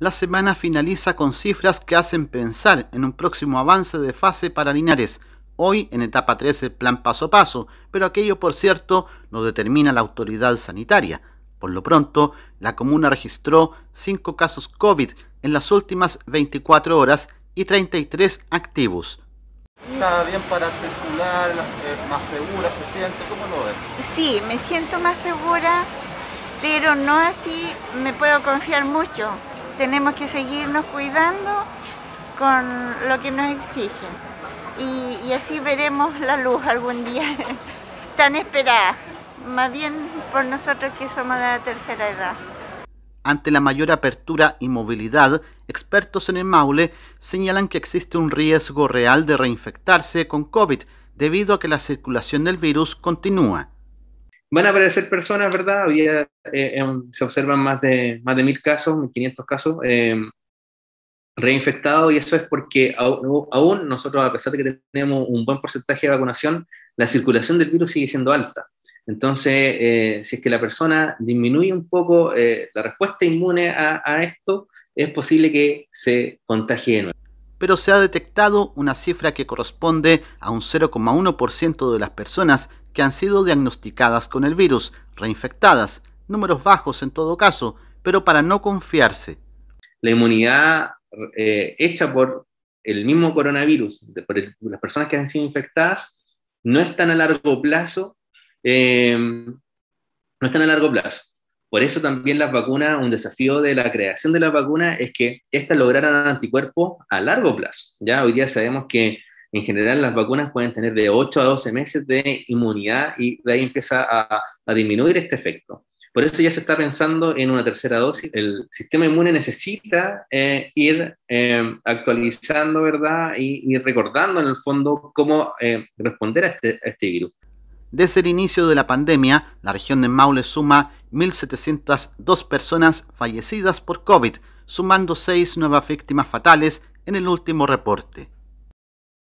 la semana finaliza con cifras que hacen pensar en un próximo avance de fase para Linares, hoy en etapa 13 plan paso a paso, pero aquello por cierto lo determina la autoridad sanitaria. Por lo pronto, la comuna registró 5 casos COVID en las últimas 24 horas y 33 activos. ¿Está bien para circular, eh, más segura se siente? ¿Cómo lo ves? Sí, me siento más segura, pero no así me puedo confiar mucho tenemos que seguirnos cuidando con lo que nos exigen. Y, así veremos la luz algún día tan esperada, más bien por nosotros que somos de la tercera edad. Ante la mayor apertura y movilidad, expertos en el Maule señalan que existe un riesgo real de reinfectarse con COVID debido a que la circulación del virus continúa. Van a aparecer personas, ¿verdad? Eh, em, se observan más de, más de mil casos, 1500 casos em, reinfectados y eso es porque aún, nosotros, a pesar de que tenemos un buen porcentaje de vacunación, la circulación del virus sigue siendo alta. Entonces, eh, si es que la persona disminuye un poco eh, la respuesta inmune a, a esto, es posible que se contagie de nuevo pero se ha detectado una cifra que corresponde a un 0,1% de las personas que han sido diagnosticadas con el virus, reinfectadas, números bajos en todo caso, pero para no confiarse. La inmunidad eh, hecha por el mismo coronavirus, por las personas que han sido infectadas, no es tan a largo plazo, eh, no es tan a largo plazo. Por eso también las vacunas, un desafío de la creación de las vacunas es que éstas lograran anticuerpos a largo plazo. Ya hoy día sabemos que en general las vacunas pueden tener de 8 a 12 meses de inmunidad y de ahí empieza a, disminuir este efecto. Por eso ya se está pensando en una tercera dosis. El sistema inmune necesita eh, ir eh, actualizando, ¿verdad? Y, recordando en el fondo cómo eh, responder este, a este virus. Desde el inicio de la pandemia, la región de Maule suma 1.702 personas fallecidas por COVID, sumando seis nuevas víctimas fatales en el último reporte.